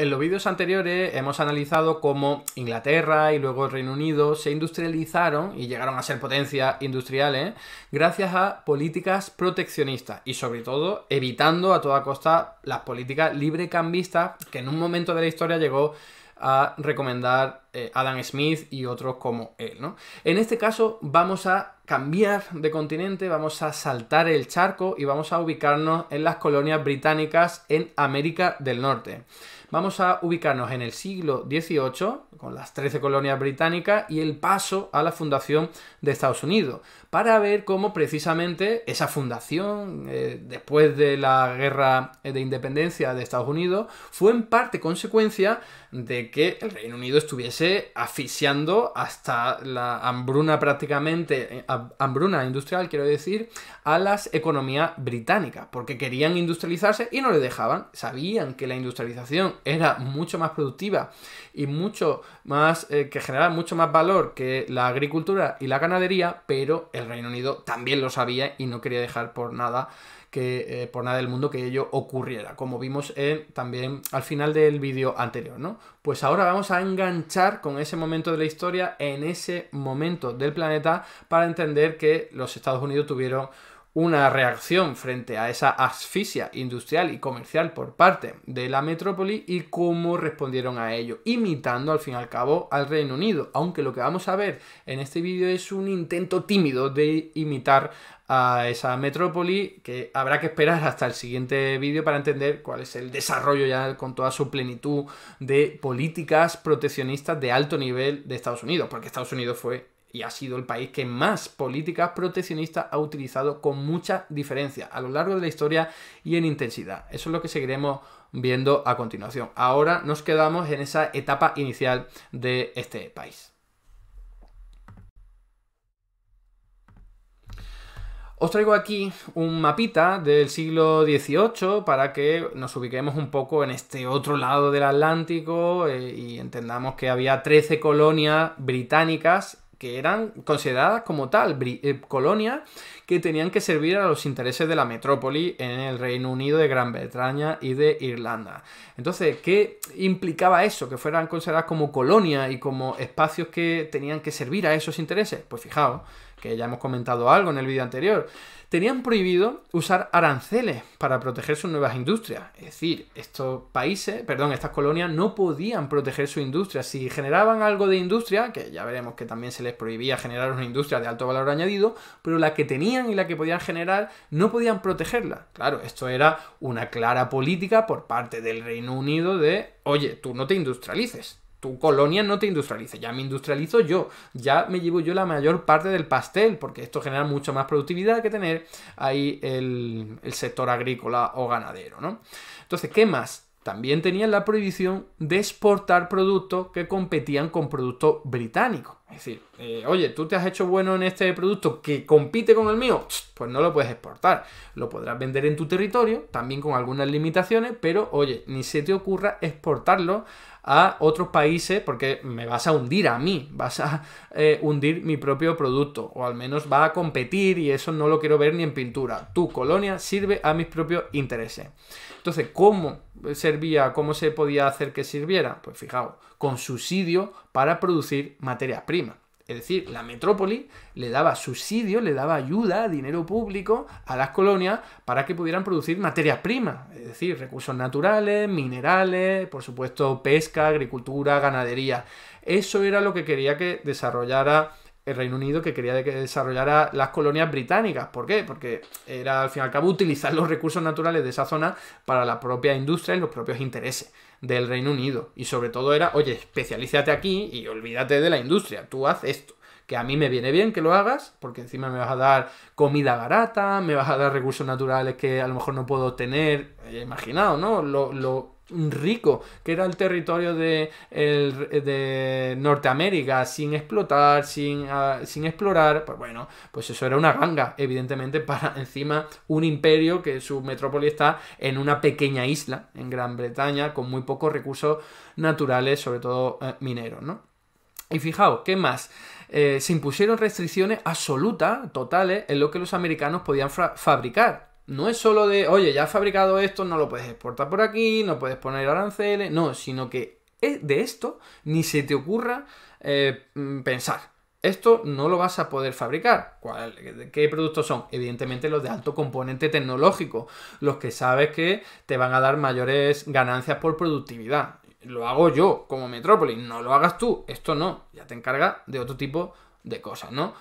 En los vídeos anteriores hemos analizado cómo Inglaterra y luego el Reino Unido se industrializaron y llegaron a ser potencias industriales gracias a políticas proteccionistas y sobre todo evitando a toda costa las políticas librecambistas que en un momento de la historia llegó a recomendar eh, Adam Smith y otros como él, En este caso vamos a cambiar de continente, vamos a saltar el charco y vamos a ubicarnos en las colonias británicas en América del Norte. Vamos a ubicarnos en el siglo XVIII, con las 13 colonias británicas y el paso a la fundación de Estados Unidos, para ver cómo precisamente esa fundación, eh, después de la guerra de independencia de Estados Unidos, fue en parte consecuencia de que el Reino Unido estuviese asfixiando hasta la hambruna prácticamente, eh, hambruna industrial, quiero decir, a las economías británicas, porque querían industrializarse y no le dejaban, sabían que la industrialización era mucho más productiva y mucho más eh, que generaba mucho más valor que la agricultura y la ganadería, pero el Reino Unido también lo sabía y no quería dejar por nada que eh, por nada del mundo que ello ocurriera, como vimos en, eh, también al final del vídeo anterior, ¿no? Pues ahora vamos a enganchar con ese momento de la historia en ese momento del planeta para entender que los Estados Unidos tuvieron una reacción frente a esa asfixia industrial y comercial por parte de la metrópoli y cómo respondieron a ello, imitando al fin y al cabo al Reino Unido, aunque lo que vamos a ver en este vídeo es un intento tímido de imitar a esa metrópoli que habrá que esperar hasta el siguiente vídeo para entender cuál es el desarrollo ya con toda su plenitud de políticas proteccionistas de alto nivel de Estados Unidos, porque Estados Unidos fue y ha sido el país que más políticas proteccionistas ha utilizado con mucha diferencia a lo largo de la historia y en intensidad. Eso es lo que seguiremos viendo a continuación. Ahora nos quedamos en esa etapa inicial de este país. Os traigo aquí un mapita del siglo XVIII para que nos ubiquemos un poco en este otro lado del Atlántico eh, y entendamos que había 13 colonias británicas que eran consideradas como tal, eh, colonia colonias que tenían que servir a los intereses de la metrópoli en el Reino Unido de Gran Bretaña y de Irlanda. Entonces, ¿qué implicaba eso? Que fueran consideradas como colonias y como espacios que tenían que servir a esos intereses. Pues fijaos, que ya hemos comentado algo en el vídeo anterior, tenían prohibido usar aranceles para proteger sus nuevas industrias. Es decir, estos países, perdón, estas colonias no podían proteger su industria. Si generaban algo de industria, que ya veremos que también se les prohibía generar una industria de alto valor añadido, pero la que tenían y la que podían generar no podían protegerla. Claro, esto era una clara política por parte del Reino Unido de, oye, tú no te industrialices, tu colonia no te industrializa, ya me industrializo yo, ya me llevo yo la mayor parte del pastel, porque esto genera mucha más productividad que tener ahí el, el sector agrícola o ganadero, ¿no? Entonces, ¿qué más? también tenían la prohibición de exportar productos que competían con productos británicos. Es decir, eh, oye, tú te has hecho bueno en este producto que compite con el mío, pues no lo puedes exportar. Lo podrás vender en tu territorio, también con algunas limitaciones, pero oye, ni se te ocurra exportarlo a otros países porque me vas a hundir a mí, vas a eh, hundir mi propio producto, o al menos va a competir y eso no lo quiero ver ni en pintura. Tu colonia sirve a mis propios intereses. Entonces, ¿cómo servía, cómo se podía hacer que sirviera? Pues fijaos, con subsidio para producir materias primas. Es decir, la metrópoli le daba subsidio, le daba ayuda, dinero público a las colonias para que pudieran producir materias primas, es decir, recursos naturales, minerales, por supuesto, pesca, agricultura, ganadería. Eso era lo que quería que desarrollara el Reino Unido que quería que desarrollara las colonias británicas. ¿Por qué? Porque era al fin y al cabo utilizar los recursos naturales de esa zona para la propia industria y los propios intereses del Reino Unido. Y sobre todo era, oye, especialízate aquí y olvídate de la industria, tú haz esto. Que a mí me viene bien que lo hagas, porque encima me vas a dar comida barata, me vas a dar recursos naturales que a lo mejor no puedo tener. Eh, imaginado ¿no? lo rico, que era el territorio de, de Norteamérica, sin explotar, sin, ah, sin, explorar, pues bueno, pues eso era una ganga, evidentemente, para encima un imperio que su metrópoli está en una pequeña isla, en Gran Bretaña, con muy pocos recursos naturales, sobre todo eh, mineros, ¿no? Y fijaos, ¿qué más? Eh, se impusieron restricciones absolutas, totales, en lo que los americanos podían fabricar no es solo de, oye, ya has fabricado esto, no lo puedes exportar por aquí, no puedes poner aranceles, no, sino que e, de esto ni se te ocurra eh, mm, pensar. Esto no lo vas a poder fabricar. ¿Qué productos son? Evidentemente los de alto componente tecnológico, los que sabes que te van a dar mayores ganancias por productividad. Lo hago yo como Metrópolis, no lo hagas tú. Esto no, ya te encarga de otro tipo de cosas, ¿no?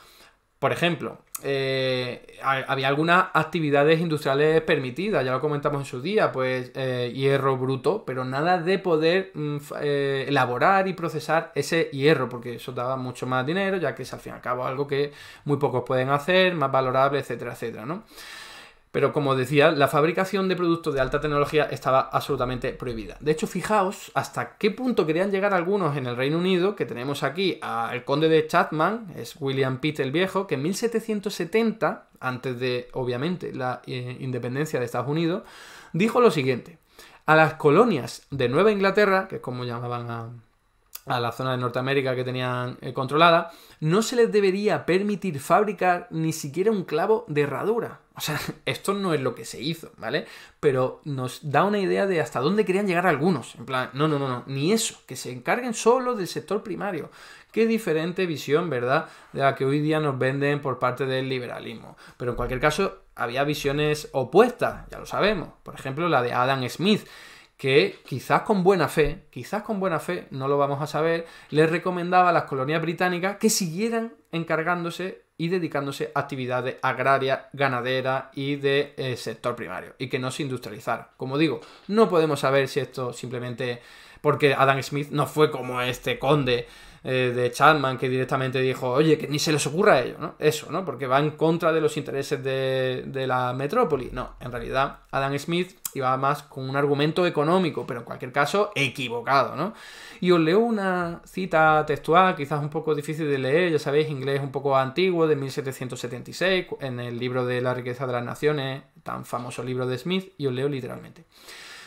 Por ejemplo, eh, había algunas actividades industriales permitidas, ya lo comentamos en su día, pues eh, hierro bruto, pero nada de poder mm, eh, elaborar y procesar ese hierro, porque eso daba mucho más dinero, ya que es al fin y al cabo algo que muy pocos pueden hacer, más valorable, etcétera, etcétera, ¿no? Pero como decía, la fabricación de productos de alta tecnología estaba absolutamente prohibida. De hecho, fijaos hasta qué punto querían llegar algunos en el Reino Unido, que tenemos aquí al conde de Chapman, es William Pitt el Viejo, que en 1770, antes de, obviamente, la eh, independencia de Estados Unidos, dijo lo siguiente. A las colonias de Nueva Inglaterra, que es como llamaban a, a la zona de Norteamérica que tenían eh, controlada, no se les debería permitir fabricar ni siquiera un clavo de herradura. O sea, esto no es lo que se hizo, ¿vale? Pero nos da una idea de hasta dónde querían llegar algunos. En plan, no, no, no, no, ni eso, que se encarguen solo del sector primario. Qué diferente visión, ¿verdad? De la que hoy día nos venden por parte del liberalismo. Pero en cualquier caso, había visiones opuestas, ya lo sabemos. Por ejemplo, la de Adam Smith que quizás con buena fe, quizás con buena fe, no lo vamos a saber, les recomendaba a las colonias británicas que siguieran encargándose y dedicándose a actividades agrarias, ganaderas y de eh, sector primario, y que no se industrializar. Como digo, no podemos saber si esto simplemente porque Adam Smith no fue como este conde eh, de Chapman, que directamente dijo, oye, que ni se les ocurra a ellos, ¿no? Eso, ¿no? Porque va en contra de los intereses de, de la metrópoli. No, en realidad Adam Smith iba más con un argumento económico, pero en cualquier caso equivocado, ¿no? Y os leo una cita textual, quizás un poco difícil de leer, ya sabéis, inglés un poco antiguo, de 1776, en el libro de La riqueza de las naciones, tan famoso libro de Smith, y os leo literalmente.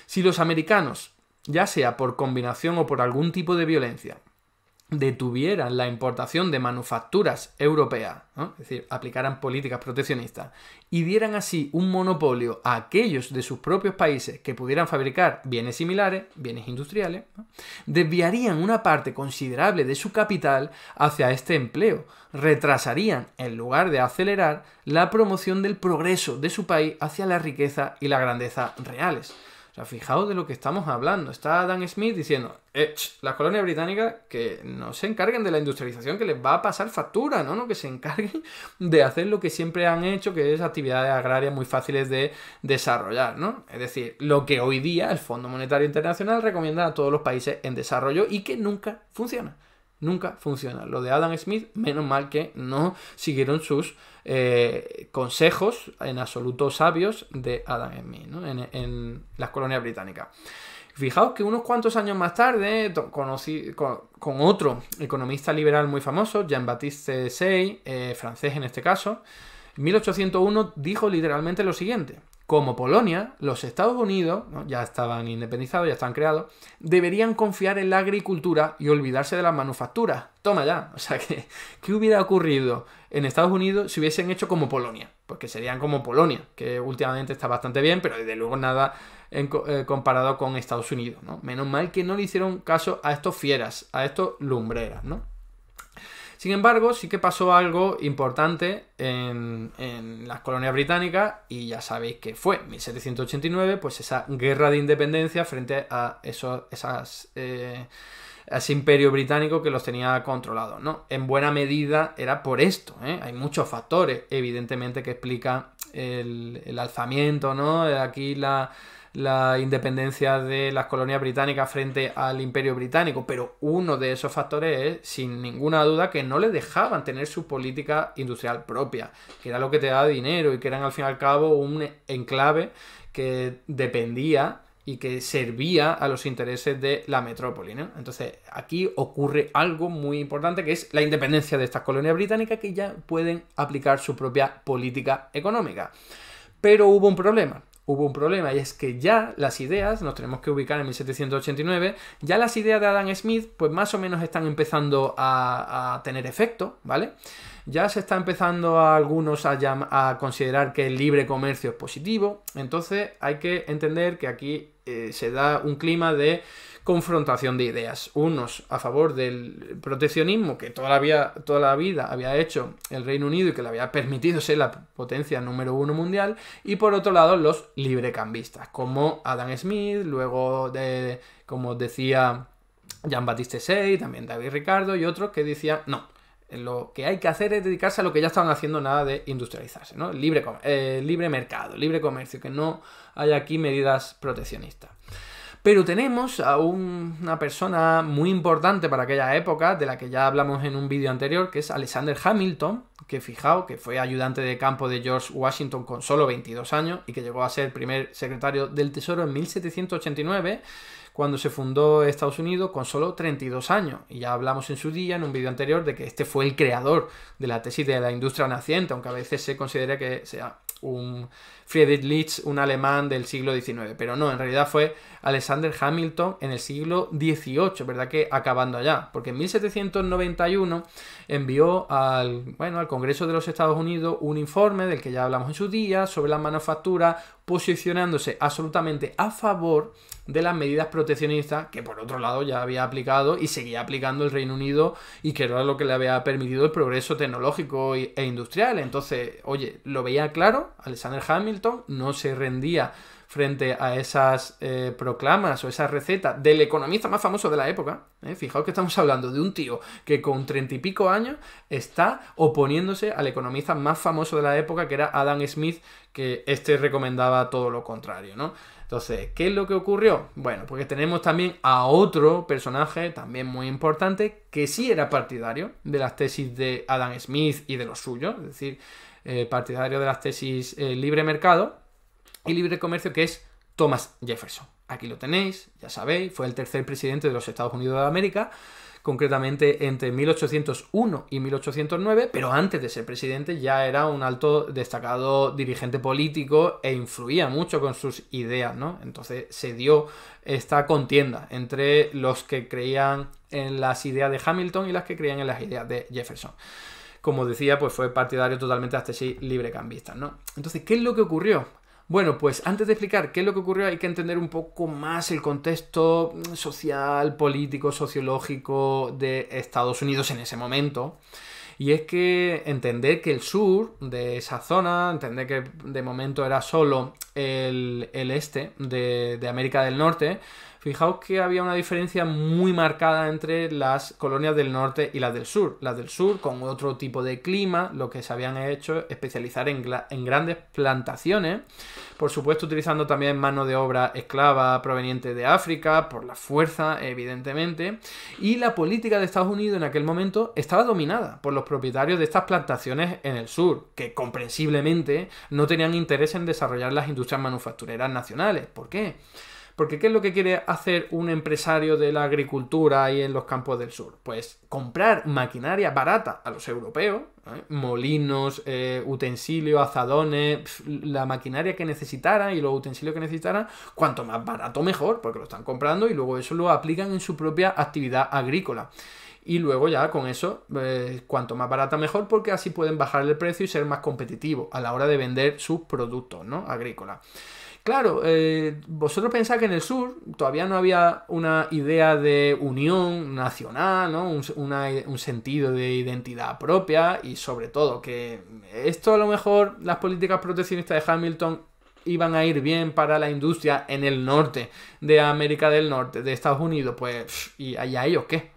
Si los americanos, ya sea por combinación o por algún tipo de violencia, detuvieran la importación de manufacturas europeas, es decir, aplicaran políticas proteccionistas, y dieran así un monopolio a aquellos de sus propios países que pudieran fabricar bienes similares, bienes industriales, desviarían una parte considerable de su capital hacia este empleo, retrasarían, en lugar de acelerar, la promoción del progreso de su país hacia la riqueza y la grandeza reales. O sea, fijaos de lo que estamos hablando. Está Dan Smith diciendo, eh, las colonias británicas que no se encarguen de la industrialización, que les va a pasar factura, ¿no? ¿no? Que se encarguen de hacer lo que siempre han hecho, que es actividades agrarias muy fáciles de desarrollar, ¿no? Es decir, lo que hoy día el Fondo Monetario Internacional recomienda a todos los países en desarrollo y que nunca funciona nunca funciona. Lo de Adam Smith, menos mal que no siguieron sus eh, consejos en absoluto sabios de Adam Smith en, las colonias británicas. Fijaos que unos cuantos años más tarde conocí con, otro economista liberal muy famoso, Jean-Baptiste Say, eh, francés en este caso, en 1801 dijo literalmente lo siguiente como Polonia, los Estados Unidos, ya estaban independizados, ya están creados, deberían confiar en la agricultura y olvidarse de las manufacturas. Toma ya. O sea, ¿qué hubiera ocurrido en Estados Unidos si hubiesen hecho como Polonia? Porque serían como Polonia, que últimamente está bastante bien, pero desde luego nada eh, comparado con Estados Unidos. ¿no? Menos mal que no le hicieron caso a estos fieras, a estos lumbreras, ¿no? Sin embargo, sí que pasó algo importante en, las colonias británicas y ya sabéis que fue 1789, pues esa guerra de independencia frente a esas... Eh, ese imperio británico que los tenía controlados, ¿no? En buena medida era por esto, ¿eh? Hay muchos factores, evidentemente, que explican el, alzamiento, ¿no? Aquí la, la independencia de las colonias británicas frente al imperio británico, pero uno de esos factores es, sin ninguna duda, que no le dejaban tener su política industrial propia, que era lo que te daba dinero y que eran al fin y al cabo un enclave que dependía y que servía a los intereses de la metrópoli. Entonces, aquí ocurre algo muy importante que es la independencia de estas colonias británicas que ya pueden aplicar su propia política económica. Pero hubo un problema hubo un problema y es que ya las ideas, nos tenemos que ubicar en 1789, ya las ideas de Adam Smith pues más o menos están empezando a, tener efecto, ¿vale? Ya se está empezando a algunos a, considerar que el libre comercio es positivo, entonces hay que entender que aquí eh, se da un clima de confrontación de ideas. Unos a favor del proteccionismo que toda la, vida, toda la vida había hecho el Reino Unido y que le había permitido ser la potencia número uno mundial, y por otro lado los librecambistas, como Adam Smith, luego de, como decía Jean-Baptiste Sey, también David Ricardo y otros que decían, no, lo que hay que hacer es dedicarse a lo que ya estaban haciendo, nada de industrializarse, ¿no? Libre, eh, libre mercado, libre comercio, que no haya aquí medidas proteccionistas. Pero tenemos a una persona muy importante para aquella época, de la que ya hablamos en un vídeo anterior, que es Alexander Hamilton, que fijaos, que fue ayudante de campo de George Washington con solo 22 años y que llegó a ser primer secretario del Tesoro en 1789 cuando se fundó Estados Unidos con solo 32 años. Y ya hablamos en su día, en un vídeo anterior, de que este fue el creador de la tesis de la industria naciente, aunque a veces se considera que sea un Friedrich Litz, un alemán del siglo XIX. Pero no, en realidad fue Alexander Hamilton en el siglo XVIII, ¿verdad? Que acabando allá. Porque en 1791 envió al, bueno, al Congreso de los Estados Unidos un informe del que ya hablamos en su día sobre la manufactura, posicionándose absolutamente a favor de las medidas proteccionistas que por otro lado ya había aplicado y seguía aplicando el Reino Unido y que era lo que le había permitido el progreso tecnológico e industrial. Entonces, oye, lo veía claro Alexander Hamilton no se rendía frente a esas eh, proclamas o esas recetas del economista más famoso de la época. Eh, fijaos que estamos hablando de un tío que con treinta y pico años está oponiéndose al economista más famoso de la época, que era Adam Smith, que este recomendaba todo lo contrario, ¿no? Entonces, ¿qué es lo que ocurrió? Bueno, porque tenemos también a otro personaje también muy importante que sí era partidario de las tesis de Adam Smith y de los suyos, es decir, eh, partidario de las tesis eh, libre mercado y libre comercio, que es Thomas Jefferson. Aquí lo tenéis, ya sabéis, fue el tercer presidente de los Estados Unidos de América, concretamente entre 1801 y 1809, pero antes de ser presidente ya era un alto destacado dirigente político e influía mucho con sus ideas, ¿no? Entonces se dio esta contienda entre los que creían en las ideas de Hamilton y las que creían en las ideas de Jefferson como decía, pues fue partidario totalmente de libre librecambista, ¿no? Entonces, ¿qué es lo que ocurrió? Bueno, pues antes de explicar qué es lo que ocurrió hay que entender un poco más el contexto social, político, sociológico de Estados Unidos en ese momento. Y es que entender que el sur de esa zona, entender que de momento era solo el, este de, América del Norte, fijaos que había una diferencia muy marcada entre las colonias del norte y las del sur. Las del sur, con otro tipo de clima, lo que se habían hecho es especializar en, en grandes plantaciones, por supuesto utilizando también mano de obra esclava proveniente de África, por la fuerza, evidentemente, y la política de Estados Unidos en aquel momento estaba dominada por los propietarios de estas plantaciones en el sur, que comprensiblemente no tenían interés en desarrollar las industrias industrias manufactureras nacionales. ¿Por qué? Porque ¿qué es lo que quiere hacer un empresario de la agricultura y en los campos del sur? Pues comprar maquinaria barata a los europeos, ¿eh? molinos, eh, utensilios, azadones, la maquinaria que necesitara y los utensilios que necesitara cuanto más barato mejor, porque lo están comprando y luego eso lo aplican en su propia actividad agrícola y luego ya con eso, eh, cuanto más barata mejor, porque así pueden bajar el precio y ser más competitivos a la hora de vender sus productos ¿no? agrícolas. Claro, eh, vosotros pensáis que en el sur todavía no había una idea de unión nacional, ¿no? un, sentido de identidad propia y sobre todo que esto a lo mejor las políticas proteccionistas de Hamilton iban a ir bien para la industria en el norte de América del Norte, de Estados Unidos, pues, ¿y, allá a ellos qué?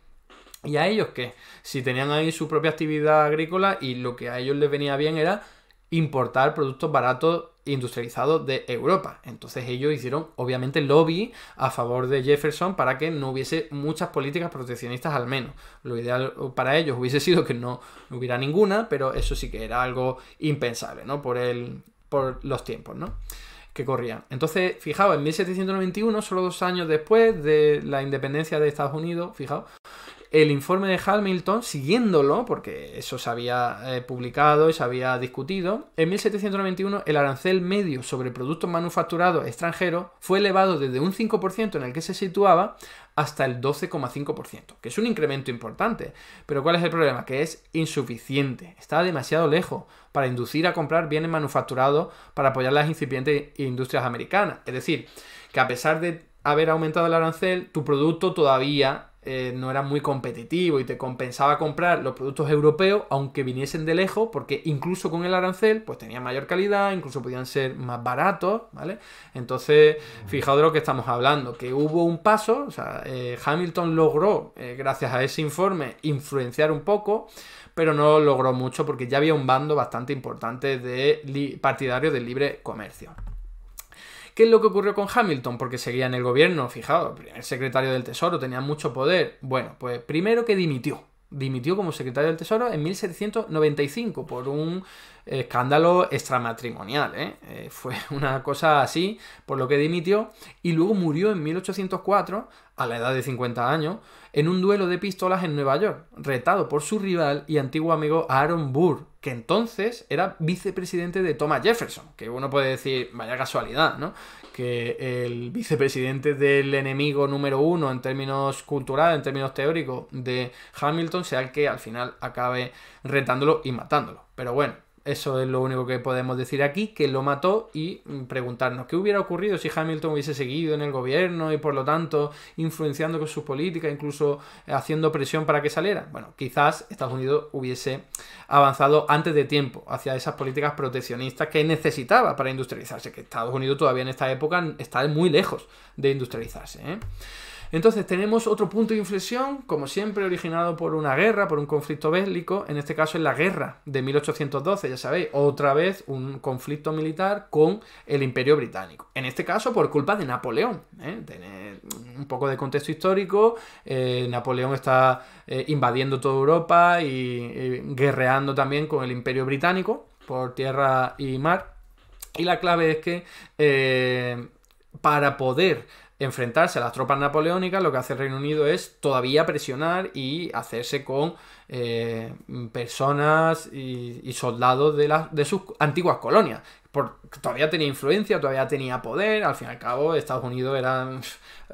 ¿Y a ellos qué? Si tenían ahí su propia actividad agrícola y lo que a ellos les venía bien era importar productos baratos industrializados de Europa. Entonces ellos hicieron obviamente lobby a favor de Jefferson para que no hubiese muchas políticas proteccionistas al menos. Lo ideal para ellos hubiese sido que no hubiera ninguna, pero eso sí que era algo impensable, ¿no? Por el por los tiempos, ¿no? que corrían. Entonces, fijaos, en 1791, solo dos años después de la independencia de Estados Unidos, fijaos, el informe de Hamilton, siguiéndolo, porque eso se había eh, publicado y se había discutido, en 1791 el arancel medio sobre productos manufacturados extranjeros fue elevado desde un 5% en el que se situaba hasta el 12,5%, que es un incremento importante. Pero ¿cuál es el problema? Que es insuficiente, está demasiado lejos para inducir a comprar bienes manufacturados para apoyar las incipientes industrias americanas. Es decir, que a pesar de haber aumentado el arancel, tu producto todavía eh, no era muy competitivo y te compensaba comprar los productos europeos aunque viniesen de lejos, porque incluso con el arancel pues tenía mayor calidad, incluso podían ser más baratos, ¿vale? Entonces, fijaos de lo que estamos hablando, que hubo un paso, o sea, eh, Hamilton logró, eh, gracias a ese informe, influenciar un poco, pero no logró mucho porque ya había un bando bastante importante de partidarios del libre comercio. ¿Qué es lo que ocurrió con Hamilton? Porque seguía en el gobierno, fijado, el secretario del Tesoro, tenía mucho poder. Bueno, pues primero que dimitió dimitió como secretario del Tesoro en 1795 por un escándalo extramatrimonial. ¿eh? Eh, fue una cosa así, por lo que dimitió, y luego murió en 1804, a la edad de 50 años, en un duelo de pistolas en Nueva York, retado por su rival y antiguo amigo Aaron Burr, que entonces era vicepresidente de Thomas Jefferson, que uno puede decir, vaya casualidad, ¿no? que el vicepresidente del enemigo número uno en términos culturales, en términos teóricos, de Hamilton sea el que al final acabe retándolo y matándolo. Pero bueno, eso es lo único que podemos decir aquí, que lo mató y mm, preguntarnos qué hubiera ocurrido si Hamilton hubiese seguido en el gobierno y por lo tanto influenciando con su política, incluso eh, haciendo presión para que saliera. Bueno, quizás Estados Unidos hubiese avanzado antes de tiempo hacia esas políticas proteccionistas que necesitaba para industrializarse, que Estados Unidos todavía en esta época está muy lejos de industrializarse. ¿eh? Entonces tenemos otro punto de inflexión, como siempre, originado por una guerra, por un conflicto bélico, en este caso es la guerra de 1812, ya sabéis, otra vez un conflicto militar con el imperio británico. En este caso por culpa de Napoleón. ¿eh? un poco de contexto histórico, eh, Napoleón está eh, invadiendo toda Europa y, guerreando también con el imperio británico por tierra y mar. Y la clave es que para poder enfrentarse a las tropas napoleónicas, lo que hace el Reino Unido es todavía presionar y hacerse con eh, personas y, soldados de, las, de sus antiguas colonias. Por, todavía tenía influencia, todavía tenía poder, al fin y al cabo Estados Unidos era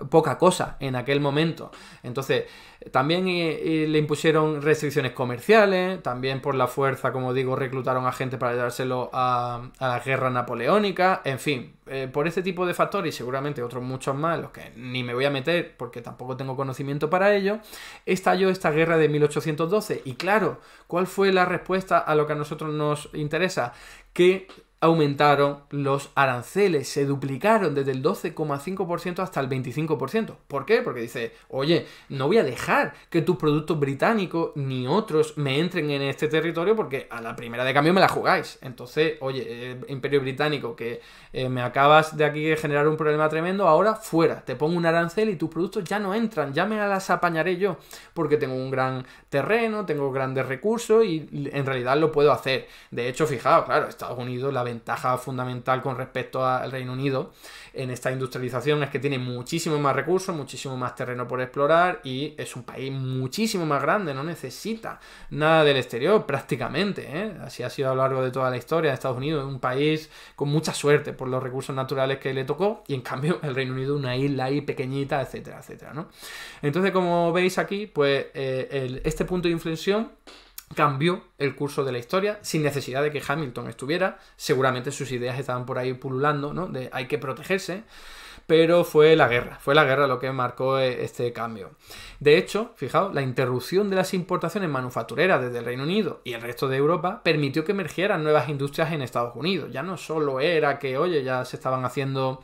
poca cosa en aquel momento. Entonces, también eh, eh, le impusieron restricciones comerciales, también por la fuerza, como digo, reclutaron a gente para llevárselo a, la guerra napoleónica, en fin, por este tipo de factores y seguramente otros muchos más, los que ni me voy a meter porque tampoco tengo conocimiento para ello, estalló esta guerra de 1812 y claro, ¿cuál fue la respuesta a lo que a nosotros nos interesa? Que aumentaron los aranceles, se duplicaron desde el 12,5% hasta el 25%. ¿Por qué? Porque dice, oye, no voy a dejar que tus productos británicos ni otros me entren en este territorio porque a la primera de cambio me la jugáis. Entonces, oye, eh, Imperio Británico, que eh, me acabas de aquí de generar un problema tremendo, ahora fuera, te pongo un arancel y tus productos ya no entran, ya me las apañaré yo porque tengo un gran terreno, tengo grandes recursos y en realidad lo puedo hacer. De hecho, fijaos, claro, Estados Unidos, la ventaja fundamental con respecto al Reino Unido en esta industrialización es que tiene muchísimo más recursos, muchísimo más terreno por explorar y es un país muchísimo más grande, no necesita nada del exterior prácticamente. ¿eh? Así ha sido a lo largo de toda la historia de Estados Unidos, un país con mucha suerte por los recursos naturales que le tocó y en cambio el Reino Unido una isla ahí pequeñita, etcétera, etcétera. Entonces como veis aquí, pues eh, este punto de inflexión cambió el curso de la historia sin necesidad de que Hamilton estuviera. Seguramente sus ideas estaban por ahí pululando, ¿no? De hay que protegerse. Pero fue la guerra, fue la guerra lo que marcó eh, este cambio. De hecho, fijaos, la interrupción de las importaciones manufactureras desde el Reino Unido y el resto de Europa permitió que emergieran nuevas industrias en Estados Unidos. Ya no solo era que, oye, ya se estaban haciendo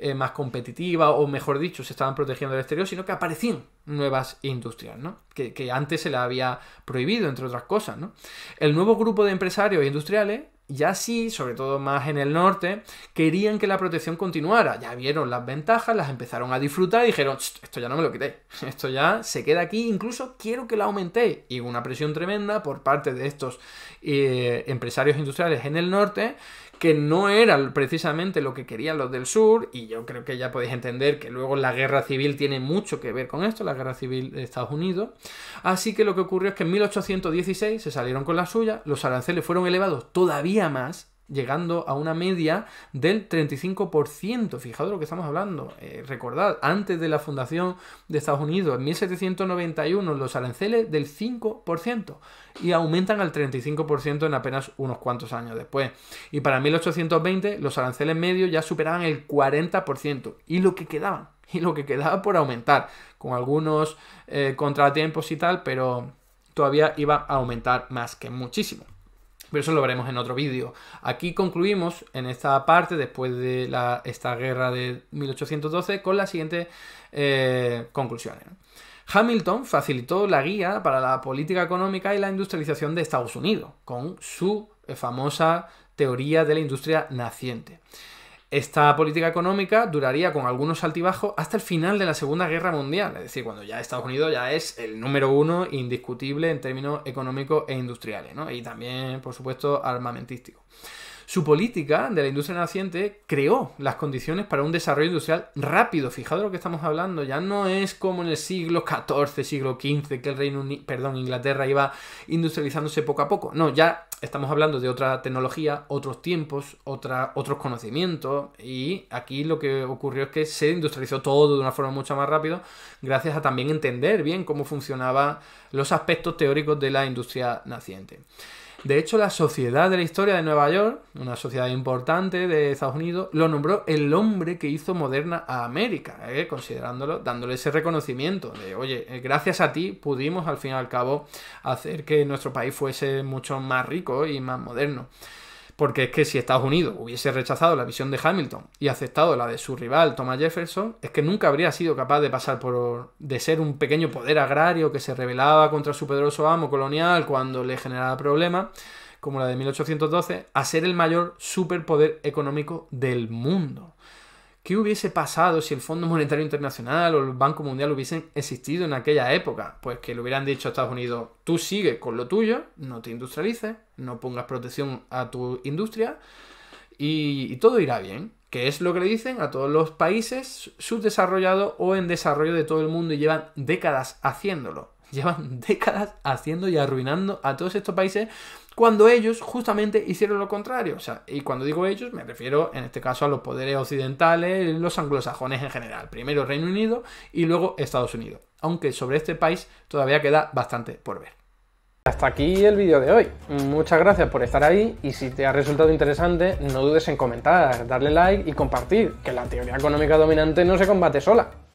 eh, más competitiva o mejor dicho, se estaban protegiendo del exterior, sino que aparecían nuevas industrias, ¿no? Que, antes se les había prohibido, entre otras cosas, ¿no? El nuevo grupo de empresarios industriales ya sí, sobre todo más en el norte, querían que la protección continuara. Ya vieron las ventajas, las empezaron a disfrutar y dijeron, esto ya no me lo quité esto ya se queda aquí, incluso quiero que la aumenté. Y una presión tremenda por parte de estos eh, empresarios industriales en el norte que no era precisamente lo que querían los del sur, y yo creo que ya podéis entender que luego la guerra civil tiene mucho que ver con esto, la guerra civil de Estados Unidos. Así que lo que ocurrió es que en 1816 se salieron con la suya, los aranceles fueron elevados todavía más, llegando a una media del 35%. Fijaos lo que estamos hablando. Eh, recordad, antes de la fundación de Estados Unidos, en 1791, los aranceles del 5% y aumentan al 35% en apenas unos cuantos años después. Y para 1820, los aranceles medios ya superaban el 40% y lo que quedaba, y lo que quedaba por aumentar, con algunos eh, contratiempos y tal, pero todavía iba a aumentar más que muchísimo. Pero eso lo veremos en otro vídeo. Aquí concluimos en esta parte, después de la, esta guerra de 1812, con las siguientes eh, conclusiones. Hamilton facilitó la guía para la política económica y la industrialización de Estados Unidos, con su famosa teoría de la industria naciente. Esta política económica duraría con algunos altibajos hasta el final de la Segunda Guerra Mundial, es decir, cuando ya Estados Unidos ya es el número uno indiscutible en términos económicos e industriales, ¿no? Y también, por supuesto, armamentístico. Su política de la industria naciente creó las condiciones para un desarrollo industrial rápido. Fijado lo que estamos hablando. Ya no es como en el siglo XIV, siglo XV, que el Reino perdón, Inglaterra iba industrializándose poco a poco. No, ya estamos hablando de otra tecnología, otros tiempos, otros conocimientos. Y aquí lo que ocurrió es que se industrializó todo de una forma mucho más rápida, gracias a también entender bien cómo funcionaban los aspectos teóricos de la industria naciente. De hecho, la Sociedad de la Historia de Nueva York, una sociedad importante de Estados Unidos, lo nombró el hombre que hizo moderna a América, eh, considerándolo, dándole ese reconocimiento de, oye, eh, gracias a ti pudimos al fin y al cabo hacer que nuestro país fuese mucho más rico y más moderno. Porque es que si Estados Unidos hubiese rechazado la visión de Hamilton y aceptado la de su rival Thomas Jefferson, es que nunca habría sido capaz de pasar por de ser un pequeño poder agrario que se rebelaba contra su poderoso amo colonial cuando le generaba problemas, como la de 1812, a ser el mayor superpoder económico del mundo. ¿Qué hubiese pasado si el Fondo Monetario Internacional o el Banco Mundial hubiesen existido en aquella época? Pues que le hubieran dicho a Estados Unidos, tú sigues con lo tuyo, no te industrialices, no pongas protección a tu industria y, todo irá bien. Que es lo que le dicen a todos los países subdesarrollados o en desarrollo de todo el mundo y llevan décadas haciéndolo. Llevan décadas haciendo y arruinando a todos estos países cuando ellos justamente hicieron lo contrario. y cuando digo ellos, me refiero en este caso a los poderes occidentales, los anglosajones en general. Primero Reino Unido y luego Estados Unidos. Aunque sobre este país todavía queda bastante por ver. Hasta aquí el vídeo de hoy. Muchas gracias por estar ahí y si te ha resultado interesante, no dudes en comentar, darle like y compartir, que la teoría económica dominante no se combate sola.